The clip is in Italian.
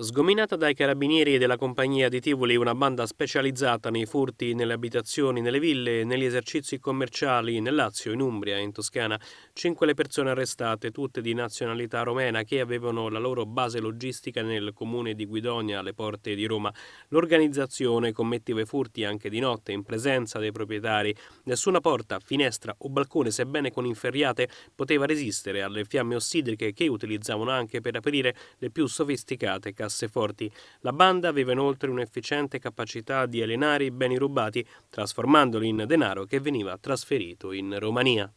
Sgominata dai carabinieri della compagnia di Tivoli, una banda specializzata nei furti nelle abitazioni, nelle ville e negli esercizi commerciali nel Lazio, in Umbria e in Toscana, cinque le persone arrestate, tutte di nazionalità romena, che avevano la loro base logistica nel comune di Guidonia, alle porte di Roma. L'organizzazione commetteva i furti anche di notte, in presenza dei proprietari. Nessuna porta, finestra o balcone, sebbene con inferriate, poteva resistere alle fiamme ossidriche che utilizzavano anche per aprire le più sofisticate case casseforti. La banda aveva inoltre un'efficiente capacità di alienare i beni rubati, trasformandoli in denaro che veniva trasferito in Romania.